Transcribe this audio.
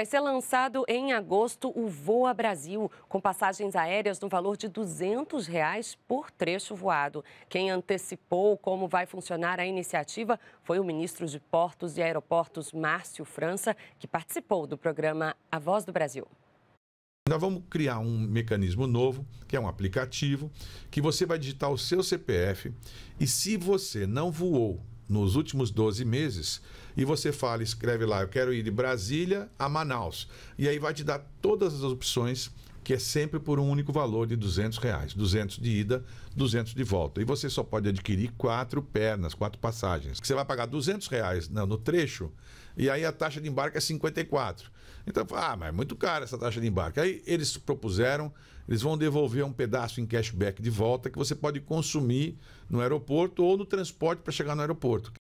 Vai ser lançado em agosto o Voa Brasil, com passagens aéreas no valor de R$ 200 reais por trecho voado. Quem antecipou como vai funcionar a iniciativa foi o ministro de Portos e Aeroportos, Márcio França, que participou do programa A Voz do Brasil. Nós vamos criar um mecanismo novo, que é um aplicativo, que você vai digitar o seu CPF e se você não voou nos últimos 12 meses e você fala, escreve lá, eu quero ir de Brasília a Manaus. E aí vai te dar todas as opções que é sempre por um único valor de 200 reais. 200 de ida, 200 de volta. E você só pode adquirir quatro pernas, quatro passagens. Você vai pagar 200 reais no trecho e aí a taxa de embarque é 54. Então, ah, mas é muito cara essa taxa de embarque. Aí eles propuseram, eles vão devolver um pedaço em cashback de volta que você pode consumir no aeroporto ou no transporte para chegar no aeroporto.